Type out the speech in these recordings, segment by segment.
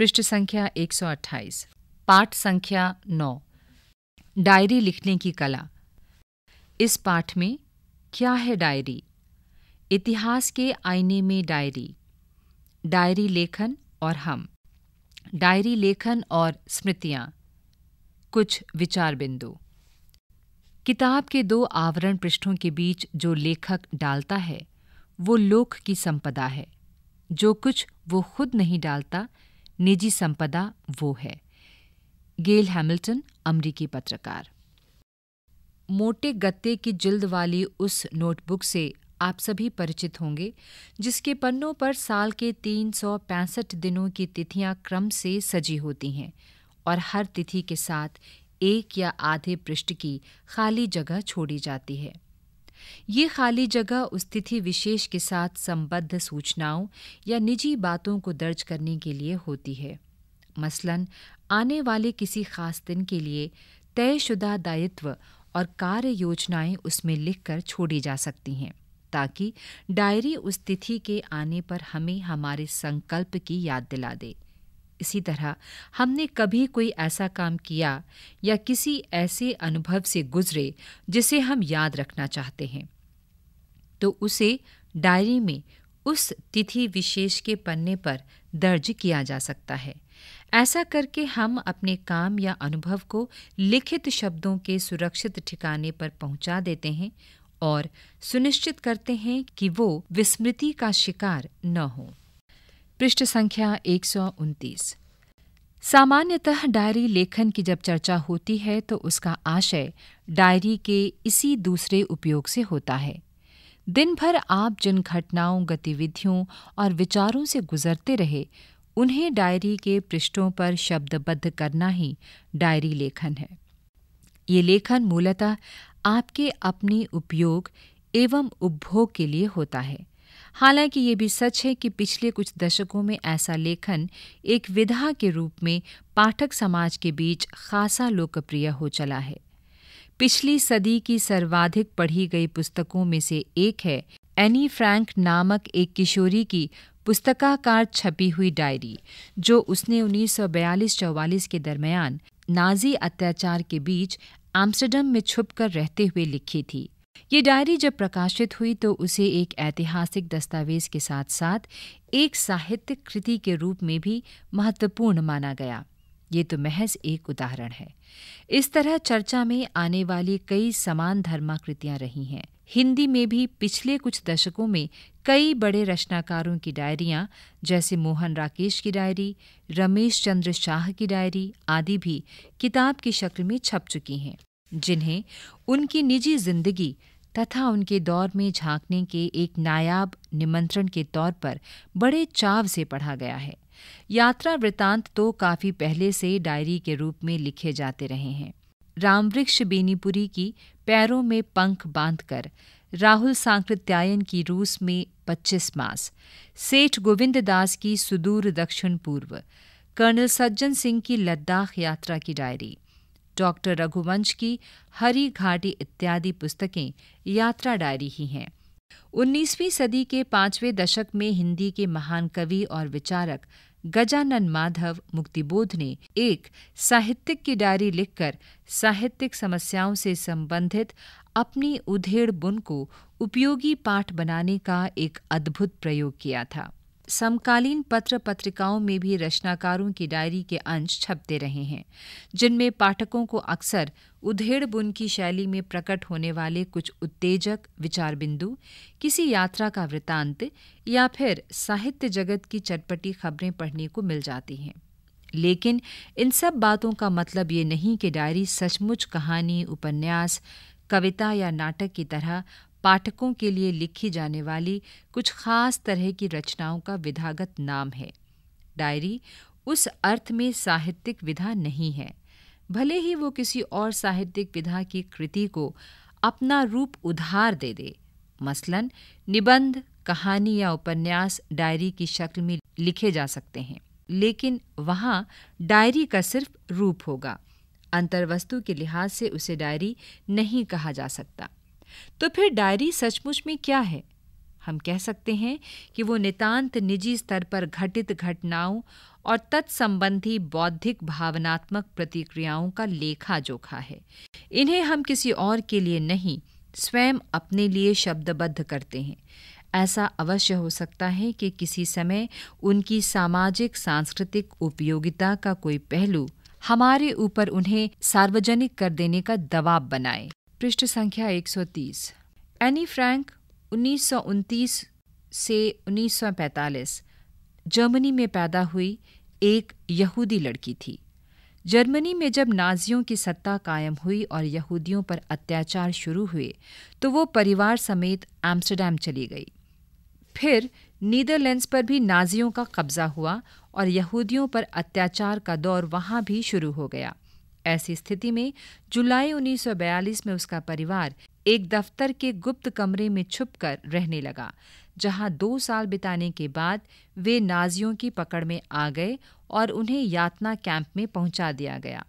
पृष्ठ संख्या 128 पाठ संख्या 9 डायरी लिखने की कला इस पाठ में क्या है डायरी इतिहास के आईने में डायरी डायरी लेखन और हम डायरी लेखन और स्मृतियां कुछ विचार बिंदु किताब के दो आवरण पृष्ठों के बीच जो लेखक डालता है वो लोक की संपदा है जो कुछ वो खुद नहीं डालता निजी संपदा वो है गेल हैमिल्टन अमरीकी पत्रकार मोटे गत्ते की जिल्द वाली उस नोटबुक से आप सभी परिचित होंगे जिसके पन्नों पर साल के तीन दिनों की तिथियां क्रम से सजी होती हैं और हर तिथि के साथ एक या आधे पृष्ठ की खाली जगह छोड़ी जाती है ये खाली जगह उस तिथि विशेष के साथ संबद्ध सूचनाओं या निजी बातों को दर्ज करने के लिए होती है मसलन आने वाले किसी खास दिन के लिए तयशुदा दायित्व और कार्य योजनाएं उसमें लिखकर छोड़ी जा सकती हैं ताकि डायरी उस तिथि के आने पर हमें हमारे संकल्प की याद दिला दे इसी तरह हमने कभी कोई ऐसा काम किया या किसी ऐसे अनुभव से गुजरे जिसे हम याद रखना चाहते हैं तो उसे डायरी में उस तिथि विशेष के पन्ने पर दर्ज किया जा सकता है ऐसा करके हम अपने काम या अनुभव को लिखित शब्दों के सुरक्षित ठिकाने पर पहुंचा देते हैं और सुनिश्चित करते हैं कि वो विस्मृति का शिकार न हो पृष्ठ संख्या एक सामान्यतः डायरी लेखन की जब चर्चा होती है तो उसका आशय डायरी के इसी दूसरे उपयोग से होता है दिन भर आप जिन घटनाओं गतिविधियों और विचारों से गुजरते रहे उन्हें डायरी के पृष्ठों पर शब्दबद्ध करना ही डायरी लेखन है ये लेखन मूलतः आपके अपने उपयोग एवं उपभोग के लिए होता है हालांकि ये भी सच है कि पिछले कुछ दशकों में ऐसा लेखन एक विधा के रूप में पाठक समाज के बीच खासा लोकप्रिय हो चला है पिछली सदी की सर्वाधिक पढ़ी गई पुस्तकों में से एक है एनी फ्रैंक नामक एक किशोरी की पुस्तकाकार छपी हुई डायरी जो उसने 1942-44 के दरमियान नाजी अत्याचार के बीच एम्स्टर्डम में छुपकर रहते हुए लिखी थी ये डायरी जब प्रकाशित हुई तो उसे एक ऐतिहासिक दस्तावेज के साथ साथ एक साहित्यिक कृति के रूप में भी महत्वपूर्ण माना गया ये तो महज एक उदाहरण है इस तरह चर्चा में आने वाली कई समान धर्माकृतियां रही हैं हिंदी में भी पिछले कुछ दशकों में कई बड़े रचनाकारों की डायरियां जैसे मोहन राकेश की डायरी रमेश चंद्र शाह की डायरी आदि भी किताब की शक्ल में छप चुकी हैं जिन्हें उनकी निजी जिंदगी तथा उनके दौर में झांकने के एक नायाब निमंत्रण के तौर पर बड़े चाव से पढ़ा गया है यात्रा वृतांत तो काफ़ी पहले से डायरी के रूप में लिखे जाते रहे हैं रामवृक्ष बेनीपुरी की पैरों में पंख बांधकर राहुल सांकृत्यायन की रूस में 25 मास सेठ गोविंद दास की सुदूर दक्षिण पूर्व कर्नल सज्जन सिंह की लद्दाख यात्रा की डायरी डॉक्टर रघुवंश की हरी घाटी इत्यादि पुस्तकें यात्रा डायरी ही हैं 19वीं सदी के पांचवें दशक में हिंदी के महान कवि और विचारक गजानन माधव मुक्तिबोध ने एक साहित्यिक की डायरी लिखकर साहित्यिक समस्याओं से संबंधित अपनी उधेड़ बुन को उपयोगी पाठ बनाने का एक अद्भुत प्रयोग किया था समकालीन पत्र पत्रिकाओं में भी रचनाकारों की डायरी के अंश छपते रहे हैं जिनमें पाठकों को अक्सर उधेड़ बुन की शैली में प्रकट होने वाले कुछ उत्तेजक विचार बिंदु किसी यात्रा का वृतांत या फिर साहित्य जगत की चटपटी खबरें पढ़ने को मिल जाती हैं लेकिन इन सब बातों का मतलब ये नहीं कि डायरी सचमुच कहानी उपन्यास कविता या नाटक की तरह पाठकों के लिए लिखी जाने वाली कुछ खास तरह की रचनाओं का विधागत नाम है डायरी उस अर्थ में साहित्यिक विधा नहीं है भले ही वो किसी और साहित्यिक विधा की कृति को अपना रूप उधार दे दे मसलन निबंध कहानी या उपन्यास डायरी की शक्ल में लिखे जा सकते हैं लेकिन वहाँ डायरी का सिर्फ रूप होगा अंतर्वस्तु के लिहाज से उसे डायरी नहीं कहा जा सकता तो फिर डायरी सचमुच में क्या है हम कह सकते हैं कि वो नितांत निजी स्तर पर घटित घटनाओं और तत्संबंधी बौद्धिक भावनात्मक प्रतिक्रियाओं का लेखा जोखा है इन्हें हम किसी और के लिए नहीं स्वयं अपने लिए शब्दबद्ध करते हैं ऐसा अवश्य हो सकता है कि किसी समय उनकी सामाजिक सांस्कृतिक उपयोगिता का कोई पहलू हमारे ऊपर उन्हें सार्वजनिक कर देने का दबाव बनाए पृष्ठ संख्या 130 एनी फ्रैंक उन्नीस से 1945 जर्मनी में पैदा हुई एक यहूदी लड़की थी जर्मनी में जब नाजियों की सत्ता कायम हुई और यहूदियों पर अत्याचार शुरू हुए तो वो परिवार समेत एम्स्टरडेम चली गई फिर नीदरलैंड्स पर भी नाजियों का कब्जा हुआ और यहूदियों पर अत्याचार का दौर वहाँ भी शुरू हो गया ऐसी स्थिति में जुलाई 1942 में उसका परिवार एक दफ्तर के गुप्त कमरे में छुपकर रहने लगा जहां दो साल बिताने के बाद वे नाजियों की पकड़ में आ गए और उन्हें यातना कैंप में पहुंचा दिया गया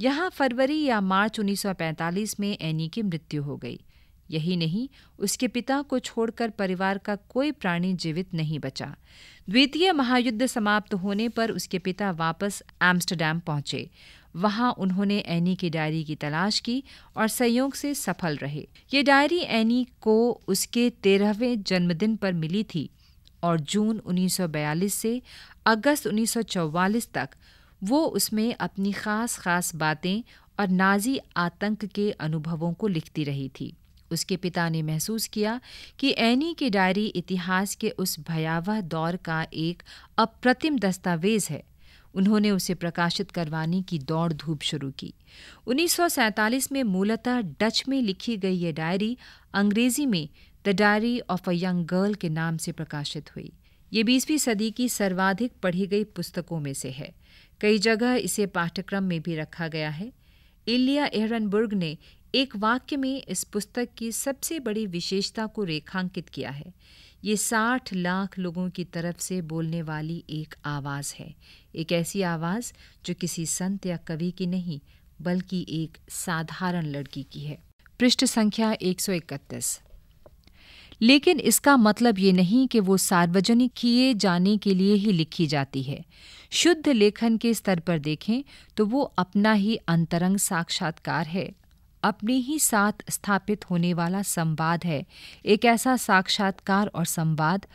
यहाँ फरवरी या मार्च 1945 में एनी की मृत्यु हो गई यही नहीं उसके पिता को छोड़कर परिवार का कोई प्राणी जीवित नहीं बचा द्वितीय महायुद्ध समाप्त होने पर उसके पिता वापस एम्स्टरडेम पहुंचे वहां उन्होंने एनी की डायरी की तलाश की और संयोग से सफल रहे ये डायरी एनी को उसके तेरहवें जन्मदिन पर मिली थी और जून 1942 से अगस्त 1944 तक वो उसमें अपनी ख़ास ख़ास बातें और नाजी आतंक के अनुभवों को लिखती रही थी उसके पिता ने महसूस किया कि एनी की डायरी इतिहास के उस भयावह दौर का एक अप्रतिम दस्तावेज है उन्होंने उसे प्रकाशित करवाने की दौड़ धूप शुरू की 1947 में मूलतः डच में लिखी गई ये डायरी अंग्रेजी में the diary of a young girl के नाम से प्रकाशित हुई ये 20वीं सदी की सर्वाधिक पढ़ी गई पुस्तकों में से है कई जगह इसे पाठ्यक्रम में भी रखा गया है इलिया एहरनबर्ग ने एक वाक्य में इस पुस्तक की सबसे बड़ी विशेषता को रेखांकित किया है ये साठ लाख लोगों की तरफ से बोलने वाली एक आवाज़ है एक ऐसी आवाज़ जो किसी संत या कवि की नहीं बल्कि एक साधारण लड़की की है पृष्ठ संख्या इकतीस लेकिन इसका मतलब ये नहीं कि वो सार्वजनिक किए जाने के लिए ही लिखी जाती है शुद्ध लेखन के स्तर पर देखें तो वो अपना ही अंतरंग साक्षात्कार है अपने ही साथ स्थापित होने वाला संवाद है एक ऐसा साक्षात्कार और संवाद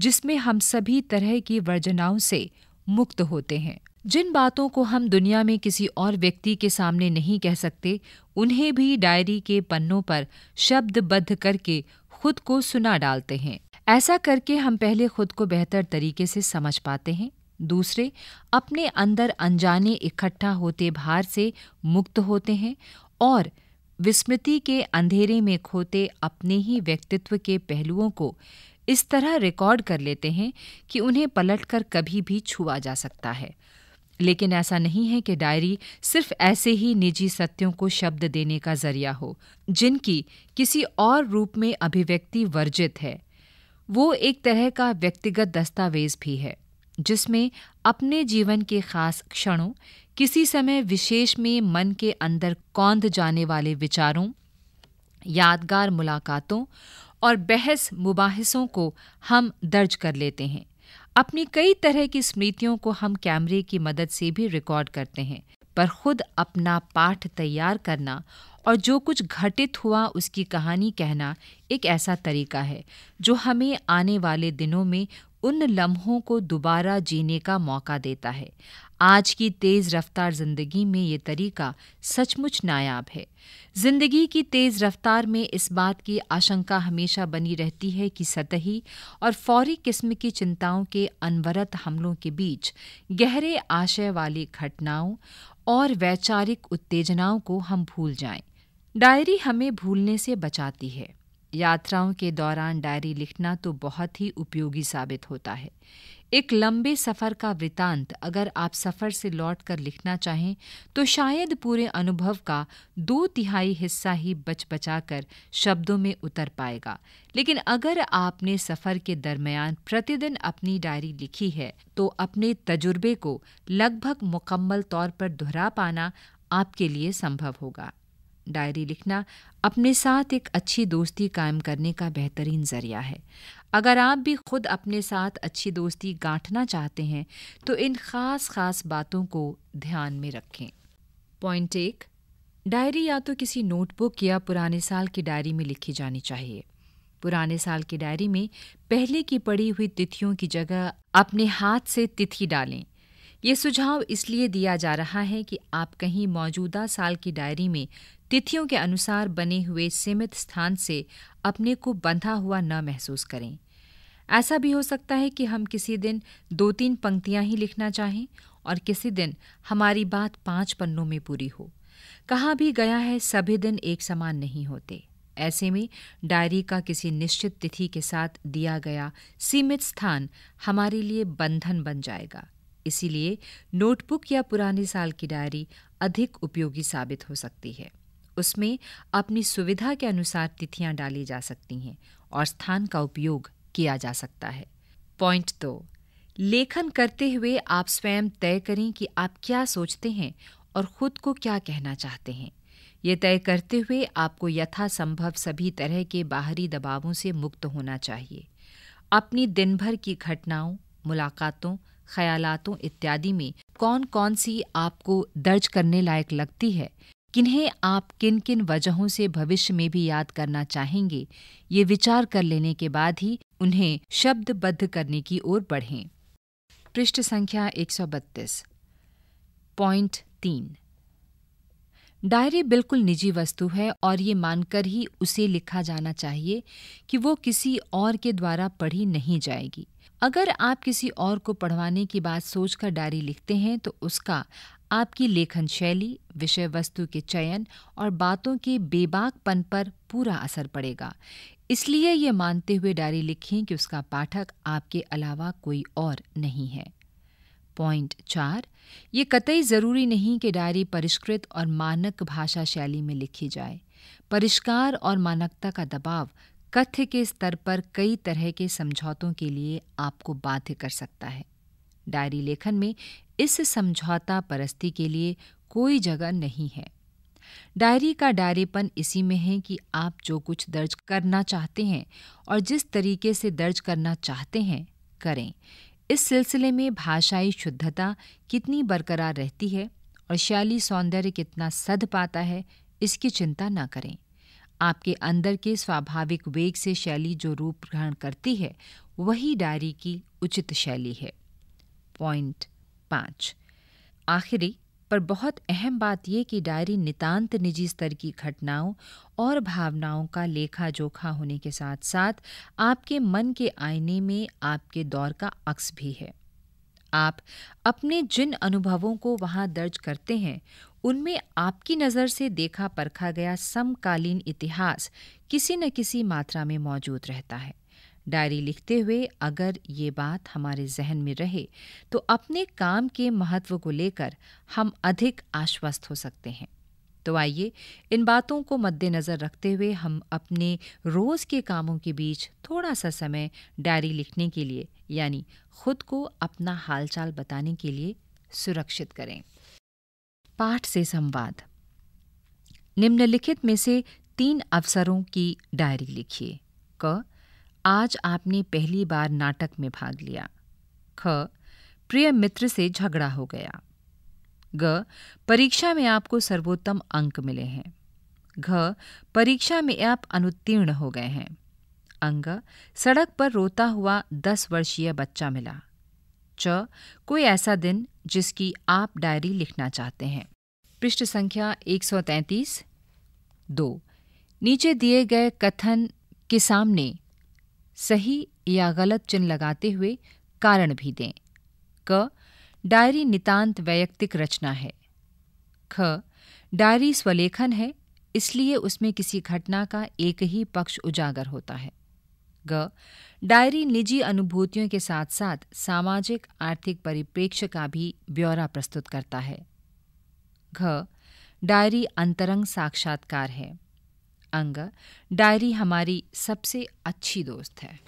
जिसमें हम सभी तरह की वर्जनाओं से मुक्त होते हैं जिन बातों को हम दुनिया में किसी और व्यक्ति के सामने नहीं कह सकते उन्हें भी डायरी के पन्नों पर शब्दबद्ध करके खुद को सुना डालते हैं ऐसा करके हम पहले खुद को बेहतर तरीके से समझ पाते हैं दूसरे अपने अंदर अनजाने इकट्ठा होते भार से मुक्त होते हैं और विस्मृति के अंधेरे में खोते अपने ही व्यक्तित्व के पहलुओं को इस तरह रिकॉर्ड कर लेते हैं कि उन्हें पलटकर कभी भी छुआ जा सकता है लेकिन ऐसा नहीं है कि डायरी सिर्फ ऐसे ही निजी सत्यों को शब्द देने का जरिया हो जिनकी किसी और रूप में अभिव्यक्ति वर्जित है वो एक तरह का व्यक्तिगत दस्तावेज भी है जिसमें अपने जीवन के खास क्षणों किसी समय विशेष में मन के अंदर कौंध जाने वाले विचारों यादगार मुलाकातों और बहस मुबाहिसों को हम दर्ज कर लेते हैं अपनी कई तरह की स्मृतियों को हम कैमरे की मदद से भी रिकॉर्ड करते हैं पर खुद अपना पाठ तैयार करना और जो कुछ घटित हुआ उसकी कहानी कहना एक ऐसा तरीका है जो हमें आने वाले दिनों में उन लम्हों को दोबारा जीने का मौका देता है आज की तेज़ रफ्तार ज़िंदगी में ये तरीका सचमुच नायाब है ज़िंदगी की तेज़ रफ्तार में इस बात की आशंका हमेशा बनी रहती है कि सतही और फौरी किस्म की चिंताओं के अनवरत हमलों के बीच गहरे आशय वाली घटनाओं और वैचारिक उत्तेजनाओं को हम भूल जाएं। डायरी हमें भूलने से बचाती है यात्राओं के दौरान डायरी लिखना तो बहुत ही उपयोगी साबित होता है एक लंबे सफ़र का वृतांत अगर आप सफ़र से लौट कर लिखना चाहें तो शायद पूरे अनुभव का दो तिहाई हिस्सा ही बच बचा कर शब्दों में उतर पाएगा लेकिन अगर आपने सफ़र के दरमियान प्रतिदिन अपनी डायरी लिखी है तो अपने तजुर्बे को लगभग मुकम्मल तौर पर दोहरा पाना आपके लिए संभव होगा डायरी लिखना अपने साथ एक अच्छी दोस्ती कायम करने का बेहतरीन ज़रिया है अगर आप भी खुद अपने साथ अच्छी दोस्ती गांठना चाहते हैं तो इन ख़ास ख़ास बातों को ध्यान में रखें पॉइंट एक डायरी या तो किसी नोटबुक या पुराने साल की डायरी में लिखी जानी चाहिए पुराने साल की डायरी में पहले की पड़ी हुई तिथियों की जगह अपने हाथ से तिथि डालें ये सुझाव इसलिए दिया जा रहा है कि आप कहीं मौजूदा साल की डायरी में तिथियों के अनुसार बने हुए सीमित स्थान से अपने को बंधा हुआ न महसूस करें ऐसा भी हो सकता है कि हम किसी दिन दो तीन पंक्तियां ही लिखना चाहें और किसी दिन हमारी बात पांच पन्नों में पूरी हो कहाँ भी गया है सभी दिन एक समान नहीं होते ऐसे में डायरी का किसी निश्चित तिथि के साथ दिया गया सीमित स्थान हमारे लिए बंधन बन जाएगा इसीलिए नोटबुक या पुराने साल की डायरी अधिक उपयोगी साबित हो सकती है उसमें अपनी सुविधा के अनुसार तिथियां डाली जा सकती हैं और स्थान का उपयोग किया जा सकता है पॉइंट दो लेखन करते हुए आप स्वयं तय करें कि आप क्या सोचते हैं और खुद को क्या कहना चाहते हैं ये तय करते हुए आपको यथासंभव सभी तरह के बाहरी दबावों से मुक्त होना चाहिए अपनी दिन भर की घटनाओं मुलाकातों ख्यालों इत्यादि में कौन कौन सी आपको दर्ज करने लायक लगती है किन्हें आप किन किन वजहों से भविष्य में भी याद करना चाहेंगे ये विचार कर लेने के बाद ही उन्हें शब्दबद्ध करने की ओर बढ़ें पृष्ठ संख्या 132 पॉइंट तीन डायरी बिल्कुल निजी वस्तु है और ये मानकर ही उसे लिखा जाना चाहिए कि वो किसी और के द्वारा पढ़ी नहीं जाएगी अगर आप किसी और को पढ़वाने की बात सोचकर डायरी लिखते हैं तो उसका आपकी लेखन शैली विषय वस्तु के चयन और बातों के बेबाकपन पर पूरा असर पड़ेगा इसलिए ये मानते हुए डायरी लिखें कि उसका पाठक आपके अलावा कोई और नहीं है पॉइंट चार ये कतई ज़रूरी नहीं कि डायरी परिष्कृत और मानक भाषा शैली में लिखी जाए परिष्कार और मानकता का दबाव कथ्य के स्तर पर कई तरह के समझौतों के लिए आपको बाध्य कर सकता है डायरी लेखन में इस समझौता परस्ती के लिए कोई जगह नहीं है डायरी का डायरेपन इसी में है कि आप जो कुछ दर्ज करना चाहते हैं और जिस तरीके से दर्ज करना चाहते हैं करें इस सिलसिले में भाषाई शुद्धता कितनी बरकरार रहती है और शैली सौंदर्य कितना सद पाता है इसकी चिंता ना करें आपके अंदर के स्वाभाविक वेग से शैली जो रूप ग्रहण करती है वही डायरी की उचित शैली है पॉइंट पाँच आखिरी पर बहुत अहम बात यह कि डायरी नितांत निजी स्तर की घटनाओं और भावनाओं का लेखा जोखा होने के साथ साथ आपके मन के आईने में आपके दौर का अक्स भी है आप अपने जिन अनुभवों को वहां दर्ज करते हैं उनमें आपकी नज़र से देखा परखा गया समकालीन इतिहास किसी न किसी मात्रा में मौजूद रहता है डायरी लिखते हुए अगर ये बात हमारे जहन में रहे तो अपने काम के महत्व को लेकर हम अधिक आश्वस्त हो सकते हैं तो आइए इन बातों को मद्देनज़र रखते हुए हम अपने रोज़ के कामों के बीच थोड़ा सा समय डायरी लिखने के लिए यानी खुद को अपना हालचाल बताने के लिए सुरक्षित करें पाठ से संवाद निम्नलिखित में से तीन अवसरों की डायरी लिखिए क आज आपने पहली बार नाटक में भाग लिया ख प्रिय मित्र से झगड़ा हो गया ग परीक्षा में आपको सर्वोत्तम अंक मिले हैं घ परीक्षा में आप अनुत्तीर्ण हो गए हैं अंग सड़क पर रोता हुआ दस वर्षीय बच्चा मिला च कोई ऐसा दिन जिसकी आप डायरी लिखना चाहते हैं पृष्ठ संख्या 133 दो नीचे दिए गए कथन के सामने सही या गलत चिन्ह लगाते हुए कारण भी दें क डायरी नितांत वैयक्तिक रचना है ख डायरी स्वलेखन है इसलिए उसमें किसी घटना का एक ही पक्ष उजागर होता है ग डायरी निजी अनुभूतियों के साथ साथ सामाजिक आर्थिक परिप्रेक्ष्य का भी ब्यौरा प्रस्तुत करता है घ डायरी अंतरंग साक्षात्कार है अंग डायरी हमारी सबसे अच्छी दोस्त है